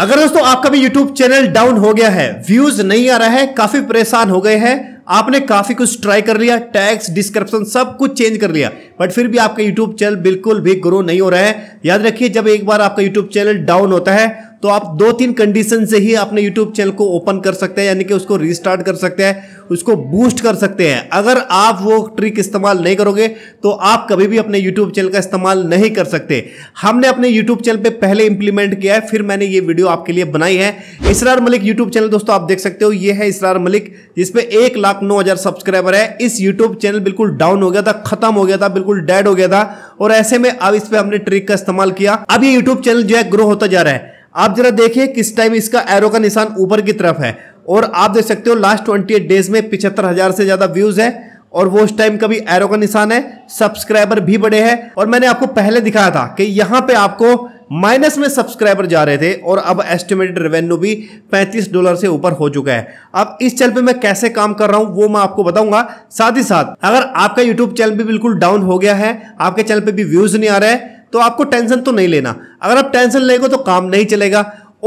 अगर दोस्तों आपका भी यूट्यूब चैनल डाउन हो गया है व्यूज नहीं आ रहा है काफी परेशान हो गए हैं आपने काफी कुछ ट्राई कर लिया टैक्स डिस्क्रिप्शन सब कुछ चेंज कर लिया बट फिर भी आपका यूट्यूब चैनल बिल्कुल भी ग्रो नहीं हो रहा है याद रखिए जब एक बार आपका यूट्यूब चैनल डाउन होता है तो आप दो तीन कंडीशन से ही अपने यूट्यूब चैनल को ओपन कर सकते हैं यानी कि उसको रिस्टार्ट कर सकते हैं उसको बूस्ट कर सकते हैं अगर आप वो ट्रिक इस्तेमाल नहीं करोगे तो आप कभी भी अपने यूट्यूब चैनल का इस्तेमाल नहीं कर सकते हमने अपने यूट्यूब चैनल पर पहले इंप्लीमेंट किया है फिर मैंने ये वीडियो आपके लिए बनाई है इसरार मलिक यूट्यूब चैनल दोस्तों आप देख सकते हो ये है इसरार मलिक जिसपे एक लाख नौ हजार सब्सक्राइबर है इस यूट्यूब चैनल बिल्कुल डाउन हो गया था खत्म हो गया था बिल्कुल डेड हो गया था और ऐसे में अब इस पर हमने ट्रिक का इस्तेमाल किया अब ये यूट्यूब चैनल जो है ग्रो होता जा रहा है आप जरा देखिए किस टाइम इसका एरो का निशान ऊपर की तरफ है और आप देख सकते हो लास्ट ट्वेंटी डेज में पिछहत्तर हजार से ज्यादा व्यूज है और वो उस टाइम का भी एरो का निशान है सब्सक्राइबर भी बड़े हैं और मैंने आपको पहले दिखाया था कि यहाँ पे आपको माइनस में सब्सक्राइबर जा रहे थे और अब एस्टिमेटेड रेवेन्यू भी 35 डॉलर से ऊपर हो चुका है अब इस चैनल पे मैं कैसे काम कर रहा हूँ वो मैं आपको बताऊंगा साथ ही साथ अगर आपका यूट्यूब चैनल भी बिल्कुल डाउन हो गया है आपके चैनल पर भी व्यूज नहीं आ रहे हैं तो आपको टेंशन तो नहीं लेना अगर आप टेंशन लेंगे तो काम नहीं चलेगा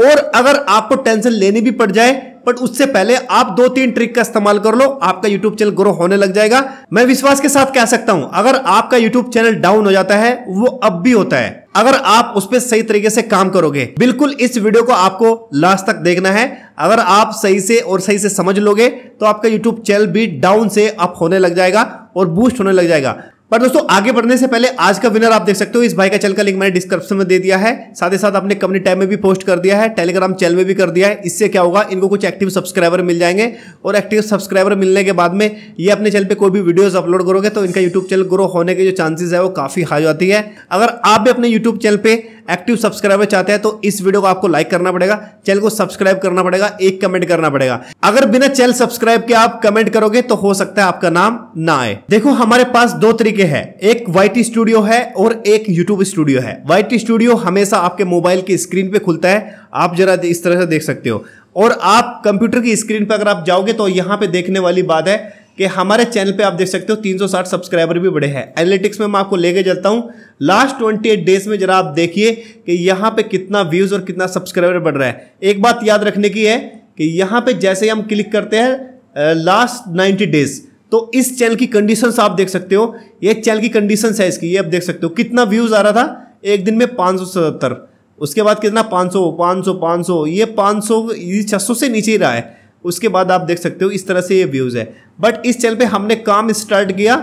और अगर आपको टेंशन लेनी भी पड़ जाए बट उससे पहले आप दो तीन ट्रिक का इस्तेमाल कर लो आपका यूट्यूब चैनल ग्रो होने लग जाएगा मैं विश्वास के साथ कह सकता हूं अगर आपका यूट्यूब चैनल डाउन हो जाता है वो अब भी होता है अगर आप उस पर सही तरीके से काम करोगे बिल्कुल इस वीडियो को आपको लास्ट तक देखना है अगर आप सही से और सही से समझ लोगे तो आपका यूट्यूब चैनल भी डाउन से अप होने लग जाएगा और बूस्ट होने लग जाएगा पर दोस्तों आगे बढ़ने से पहले आज का विनर आप देख सकते हो इस भाई का चल का लिंक मैंने डिस्क्रिप्शन में दे दिया है साथ ही साथ आपने कंपनी टैब में भी पोस्ट कर दिया है टेलीग्राम चैनल में भी कर दिया है इससे क्या होगा इनको कुछ एक्टिव सब्सक्राइबर मिल जाएंगे और एक्टिव सब्सक्राइबर मिलने के बाद में ये अपने चैनल पर कोई भी वीडियोज अपलोड करोगे तो इनका यूट्यूब चैनल ग्रो होने के जो चांसेज है वो काफी हाई जाती है अगर आप भी अपने यूट्यूब चैनल पर एक्टिव सब्सक्राइबर चाहते हैं तो इस वीडियो को आपको लाइक करना पड़ेगा चैनल को सब्सक्राइब करना पड़ेगा एक कमेंट करना पड़ेगा अगर बिना चैनल सब्सक्राइब के आप कमेंट करोगे तो हो सकता है आपका नाम ना आए देखो हमारे पास दो तरीके हैं एक वाइट स्टूडियो है और एक यूट्यूब स्टूडियो है वाइट स्टूडियो हमेशा आपके मोबाइल की स्क्रीन पर खुलता है आप जरा इस तरह से देख सकते हो और आप कंप्यूटर की स्क्रीन पर अगर आप जाओगे तो यहां पर देखने वाली बात है कि हमारे चैनल पे आप देख सकते हो 360 सब्सक्राइबर भी बढ़े हैं एनालिटिक्स में मैं आपको लेके चलता हूँ लास्ट 28 डेज में जरा आप देखिए कि यहाँ पे कितना व्यूज़ और कितना सब्सक्राइबर बढ़ रहा है एक बात याद रखने की है कि यहाँ पे जैसे ही हम क्लिक करते हैं लास्ट नाइन्टी डेज तो इस चैनल की कंडीशन आप देख सकते हो ये चैनल की कंडीशन है इसकी ये आप देख सकते हो कितना व्यूज़ आ रहा था एक दिन में पाँच उसके बाद कितना पाँच सौ ये पाँच सौ ये से नीचे ही रहा है उसके बाद आप देख सकते हो इस तरह से ये व्यूज़ है बट इस चैनल पे हमने काम स्टार्ट किया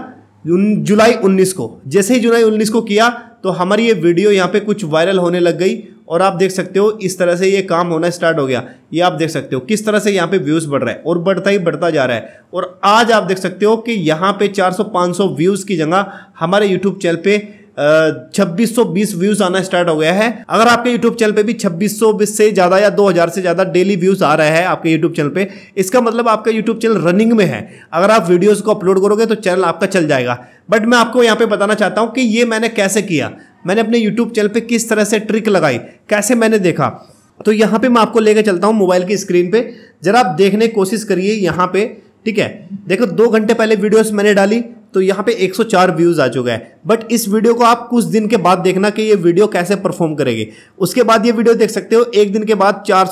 जुलाई 19 को जैसे ही जुलाई 19 को किया तो हमारी ये वीडियो यहाँ पे कुछ वायरल होने लग गई और आप देख सकते हो इस तरह से ये काम होना स्टार्ट हो गया ये आप देख सकते हो किस तरह से यहाँ पे व्यूज़ बढ़ रहा है और बढ़ता ही बढ़ता जा रहा है और आज आप देख सकते हो कि यहाँ पे 400-500 व्यूज़ की जगह हमारे यूट्यूब चैनल पे 2620 व्यूज आना स्टार्ट हो गया है अगर आपके यूट्यूब चैनल पे भी छब्बीस से ज्यादा या 2000 से ज्यादा डेली व्यूज आ रहा है आपके यूट्यूब चैनल पे इसका मतलब आपका यूट्यूब चैनल रनिंग में है अगर आप वीडियोज़ को अपलोड करोगे तो चैनल आपका चल जाएगा बट मैं आपको यहाँ पे बताना चाहता हूँ कि ये मैंने कैसे किया मैंने अपने यूट्यूब चैनल पर किस तरह से ट्रिक लगाई कैसे मैंने देखा तो यहाँ पे मैं आपको लेकर चलता हूँ मोबाइल की स्क्रीन पे जरा आप देखने की कोशिश करिए यहाँ पे ठीक है देखो दो घंटे पहले वीडियोस मैंने डाली तो यहाँ पे 104 व्यूज़ आ चुका है बट इस वीडियो को आप कुछ दिन के बाद देखना कि ये वीडियो कैसे परफॉर्म करेगी उसके बाद ये वीडियो देख सकते हो एक दिन के बाद चार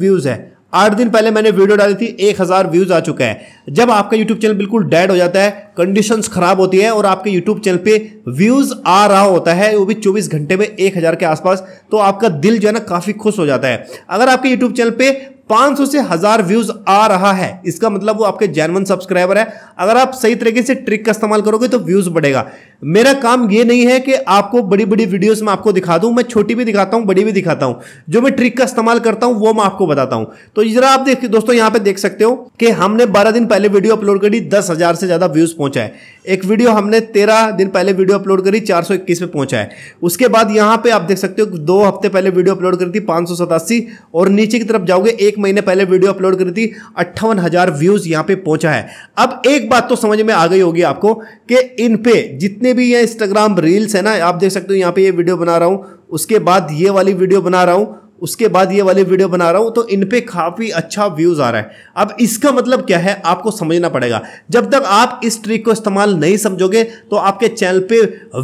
व्यूज़ है आठ दिन पहले मैंने वीडियो डाली थी एक हज़ार व्यूज़ आ चुका है जब आपका यूट्यूब चैनल बिल्कुल डेड हो जाता है कंडीशंस खराब होती है और आपके यूट्यूब चैनल पे व्यूज़ आ रहा होता है वो भी 24 घंटे में एक हज़ार के आसपास तो आपका दिल जो है ना काफ़ी खुश हो जाता है अगर आपके यूट्यूब चैनल पे 500 से हजार व्यूज आ रहा है इसका मतलब वो आपके जैनवन सब्सक्राइबर है अगर आप सही तरीके से ट्रिक का इस्तेमाल करोगे तो व्यूज बढ़ेगा मेरा काम ये नहीं है कि आपको बड़ी बड़ी वीडियोस में आपको दिखा दूं मैं छोटी भी दिखाता हूं बड़ी भी दिखाता हूं जो मैं ट्रिक का इस्तेमाल करता हूं वो मैं आपको बताता हूं तो जरा आप देखिए दोस्तों यहां पे देख सकते हो कि हमने 12 दिन पहले वीडियो अपलोड करी दस हजार से ज्यादा व्यूज पहुंचा है एक वीडियो हमने तेरह दिन पहले वीडियो अपलोड करी चार सौ इक्कीस पे पहुंचा है उसके बाद यहां पर आप देख सकते हो दो हफ्ते पहले वीडियो अपलोड करी थी पांच सौ सतासी और नीचे की तरफ जाओगे एक महीने पहले वीडियो अपलोड करी थी अट्ठावन हजार व्यूज यहां पर पहुंचा है अब एक बात तो समझ में आ गई होगी आपको कि इन पे जितने जितने भी ये इंस्टाग्राम रील्स है ना आप देख सकते हो यहाँ पे ये वीडियो बना रहा हूँ उसके बाद ये वाली वीडियो बना रहा हूँ उसके बाद ये वाली वीडियो बना रहा हूँ तो इन पर काफ़ी अच्छा व्यूज़ आ रहा है अब इसका मतलब क्या है आपको समझना पड़ेगा जब तक आप इस ट्रिक को इस्तेमाल नहीं समझोगे तो आपके चैनल पे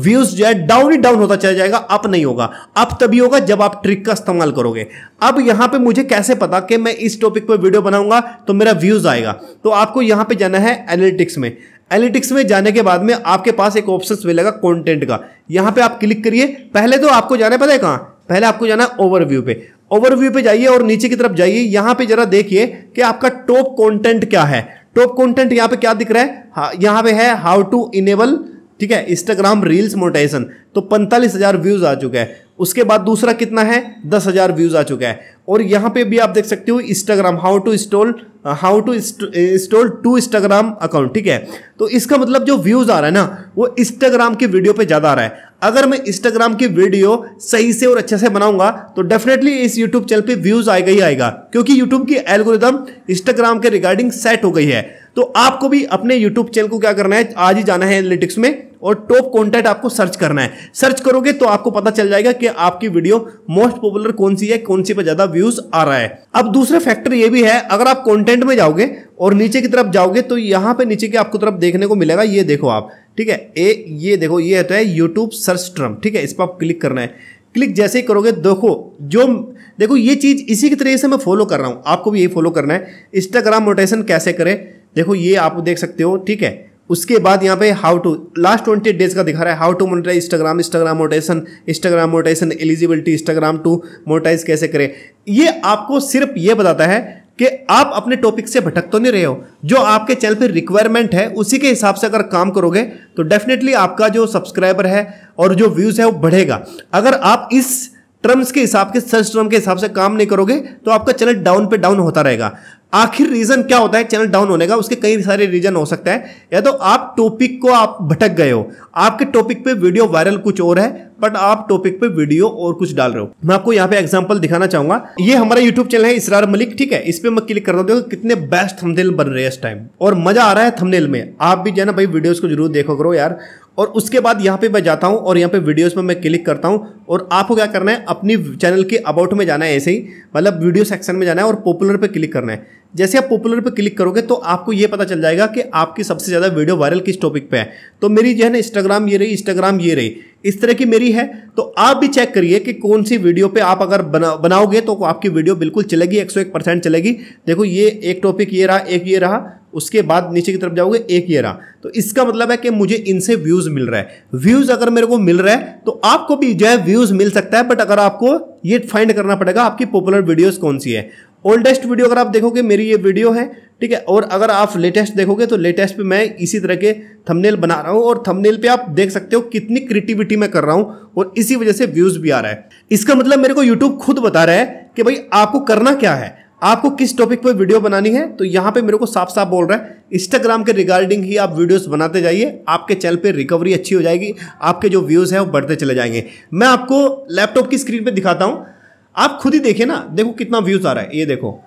व्यूज़ जो है डाउन ही डाउन होता चला जाएगा अप नहीं होगा अप तभी होगा जब आप ट्रिक का इस्तेमाल करोगे अब यहाँ पर मुझे कैसे पता कि मैं इस टॉपिक पर वीडियो बनाऊँगा तो मेरा व्यूज़ आएगा तो आपको यहाँ पर जाना है एनालिटिक्स में एनालिटिक्स में जाने के बाद में आपके पास एक ऑप्शन मिलेगा कंटेंट का यहाँ पे आप क्लिक करिए पहले तो आपको जाना है पता है कहाँ पहले आपको जाना है ओवरव्यू पे ओवरव्यू पे जाइए और नीचे की तरफ जाइए यहाँ पे जरा देखिए कि आपका टॉप कंटेंट क्या है टॉप कंटेंट यहाँ पे क्या दिख रहा है यहां यहाँ पे है हाउ टू इनेबल ठीक है इंस्टाग्राम रील्स मोटाइजेशन तो पैंतालीस हजार व्यूज आ चुका है उसके बाद दूसरा कितना है दस हज़ार व्यूज़ आ चुका है और यहाँ पे भी आप देख सकते हो Instagram how to install how to install to Instagram account ठीक है तो इसका मतलब जो व्यूज़ आ रहा है ना वो इंस्टाग्राम के वीडियो पे ज़्यादा आ रहा है अगर मैं इंस्टाग्राम की वीडियो सही से और अच्छे से बनाऊंगा तो डेफिनेटली इस यूट्यूब चैनल पे व्यूज़ आएगा ही आएगा क्योंकि यूट्यूब की एल्गोरिदम इंस्टाग्राम के रिगार्डिंग सेट हो गई है तो आपको भी अपने यूट्यूब चैनल को क्या करना है आज ही जाना है एनालिटिक्स में और टॉप कॉन्टेंट आपको सर्च करना है सर्च करोगे तो आपको पता चल जाएगा कि आपकी वीडियो मोस्ट पॉपुलर कौन सी है कौन सी पर ज़्यादा व्यूज़ आ रहा है अब दूसरा फैक्टर ये भी है अगर आप कॉन्टेंट में जाओगे और नीचे की तरफ जाओगे तो यहां पे नीचे की आपको तरफ देखने को मिलेगा ये देखो आप ठीक है ए ये देखो ये होता तो है यूट्यूब सर्च ट्रम ठीक है इस पर आप क्लिक करना है क्लिक जैसे ही करोगे देखो जो देखो ये चीज़ इसी की तरीके से मैं फॉलो कर रहा हूं आपको भी यही फॉलो करना है इंस्टाग्राम मोटेशन कैसे करें देखो ये आप देख सकते हो ठीक है उसके बाद यहाँ पे how to last twenty days का दिखा रहा है how to monetise Instagram Instagram monetisation Instagram monetisation eligibility Instagram to monetise कैसे करें ये आपको सिर्फ ये बताता है कि आप अपने टॉपिक से भटक तो नहीं रहे हो जो आपके चैनल पर रिक्वायरमेंट है उसी के हिसाब से अगर काम करोगे तो डेफिनेटली आपका जो सब्सक्राइबर है और जो व्यूज़ है वो बढ़ेगा अगर आप इस टर्म्स के हिसाब के सर्च टर्म के हिसाब से काम नहीं करोगे तो आपका चैनल डाउन पे डाउन होता रहेगा आखिर रीजन क्या होता है चैनल डाउन होने का उसके कई सारे रीजन हो सकते हैं या तो आप टॉपिक को आप भटक गए हो आपके टॉपिक पे वीडियो वायरल कुछ और है बट आप टॉपिक पे वीडियो और कुछ डाल रहे हो मैं आपको यहाँ पे एग्जांपल दिखाना चाहूंगा ये हमारा यूट्यूब चैनल है इसरार मलिक ठीक है इस पर मैं क्लिक करता हूँ कितने बेस्ट थंबनेल बन रहे हैं इस टाइम और मजा आ रहा है थंबनेल में आप भी जो है ना भाई वीडियो को जरूर देखो करो यार और उसके बाद यहाँ पे मैं जाता हूँ और यहाँ पे वीडियोस में मैं क्लिक करता हूँ और आपको क्या करना है अपनी चैनल के अबाउट में जाना है ऐसे ही मतलब वीडियो सेक्शन में जाना है और पॉपुलर पे क्लिक करना है जैसे आप पॉपुलर पे क्लिक करोगे तो आपको ये पता चल जाएगा कि आपकी सबसे ज़्यादा वीडियो वायरल किस टॉपिक पर है तो मेरी जो है ना इंस्टाग्राम ये रही इंस्टाग्राम ये रही इस तरह की मेरी है तो आप भी चेक करिए कि कौन सी वीडियो पे आप अगर बना बनाओगे तो आपकी वीडियो बिल्कुल चलेगी एक सौ एक परसेंट चलेगी देखो ये एक टॉपिक ये रहा एक ये रहा उसके बाद नीचे की तरफ जाओगे एक ये रहा तो इसका मतलब है कि मुझे इनसे व्यूज़ मिल रहा है व्यूज़ अगर मेरे को मिल रहा है तो आपको भी जो है व्यूज़ मिल सकता है बट अगर आपको ये फाइंड करना पड़ेगा आपकी पॉपुलर वीडियोज़ कौन सी है ओल्डेस्ट वीडियो अगर आप देखोगे मेरी ये वीडियो है ठीक है और अगर आप लेटेस्ट देखोगे तो लेटेस्ट पे मैं इसी तरह के थंबनेल बना रहा हूँ और थंबनेल पे आप देख सकते हो कितनी क्रिएटिविटी मैं कर रहा हूँ और इसी वजह से व्यूज़ भी आ रहा है इसका मतलब मेरे को यूट्यूब खुद बता रहा है कि भाई आपको करना क्या है आपको किस टॉपिक पर वीडियो बनानी है तो यहाँ पे मेरे को साफ साफ बोल रहा है इंस्टाग्राम के रिगार्डिंग ही आप वीडियोस बनाते जाइए आपके चैनल पे रिकवरी अच्छी हो जाएगी आपके जो व्यूज़ हैं वो बढ़ते चले जाएंगे मैं आपको लैपटॉप की स्क्रीन पे दिखाता हूँ आप खुद ही देखिए ना देखो कितना व्यूज़ आ रहा है ये देखो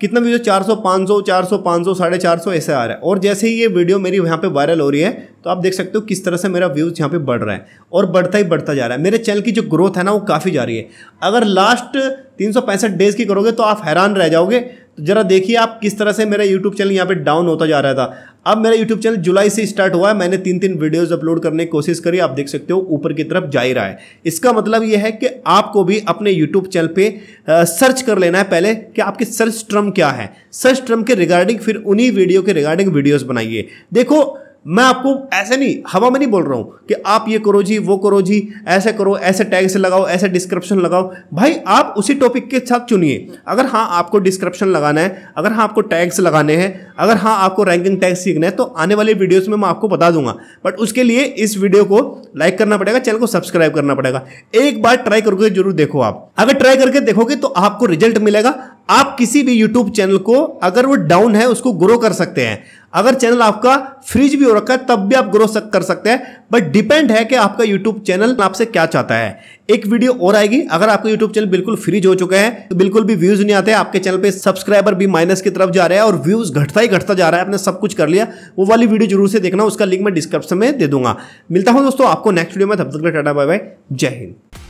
कितना व्यूज चार सौ पाँच सौ चार सौ पाँच सौ साढ़े चार सौ ऐसे आ रहा है और जैसे ही ये वीडियो मेरी यहाँ पे वायरल हो रही है तो आप देख सकते हो किस तरह से मेरा व्यूज़ यहाँ पे बढ़ रहा है और बढ़ता ही बढ़ता जा रहा है मेरे चैनल की जो ग्रोथ है ना वो काफ़ी जा रही है अगर लास्ट तीन डेज की करोगे तो आप हैरान रह जाओगे तो ज़रा देखिए आप किस तरह से मेरा यूट्यूब चैनल यहाँ पे डाउन होता जा रहा था अब मेरा यूट्यूब चैनल जुलाई से स्टार्ट हुआ है मैंने तीन तीन वीडियोस अपलोड करने की कोशिश करी आप देख सकते हो ऊपर की तरफ जा ही रहा है इसका मतलब यह है कि आपको भी अपने यूट्यूब चैनल पे आ, सर्च कर लेना है पहले कि आपके सर्च ट्रम क्या है सर्च ट्रम के रिगार्डिंग फिर उन्हीं वीडियो के रिगार्डिंग वीडियोज़ बनाइए देखो मैं आपको ऐसे नहीं हवा में नहीं बोल रहा हूँ कि आप ये करो जी वो करो जी ऐसे करो ऐसे टैग से लगाओ ऐसे डिस्क्रिप्शन लगाओ भाई आप उसी टॉपिक के साथ चुनिए अगर हाँ आपको डिस्क्रिप्शन लगाना है अगर हाँ आपको टैग्स लगाने हैं अगर हाँ आपको रैंकिंग टैग सीखना है तो आने वाले वीडियोज़ में मैं आपको बता दूंगा बट उसके लिए इस वीडियो को लाइक करना पड़ेगा चैनल को सब्सक्राइब करना पड़ेगा एक बार ट्राई करोगे जरूर देखो आप अगर ट्राई करके देखोगे तो आपको रिजल्ट मिलेगा आप किसी भी यूट्यूब चैनल को अगर वो डाउन है उसको ग्रो कर सकते हैं अगर चैनल आपका फ्रीज भी हो रखा है तब भी आप ग्रो कर सकते हैं बट डिपेंड है कि आपका यूट्यूब चैनल आपसे क्या चाहता है एक वीडियो और आएगी अगर आपका यूट्यूब चैनल बिल्कुल फ्रीज हो चुका है तो बिल्कुल भी व्यूज नहीं आते आपके चैनल पे सब्सक्राइबर भी माइनस की तरफ जा रहे हैं और व्यूज घटता ही घटता जा रहा है आपने सब कुछ कर लिया वो वाली वीडियो जरूर से देखना उसका लिंक मैं डिस्क्रिप्शन में दे दूंगा मिलता हूँ दोस्तों आपको नेक्स्ट वीडियो में तब तक टाटा बाय बाय जय हिंद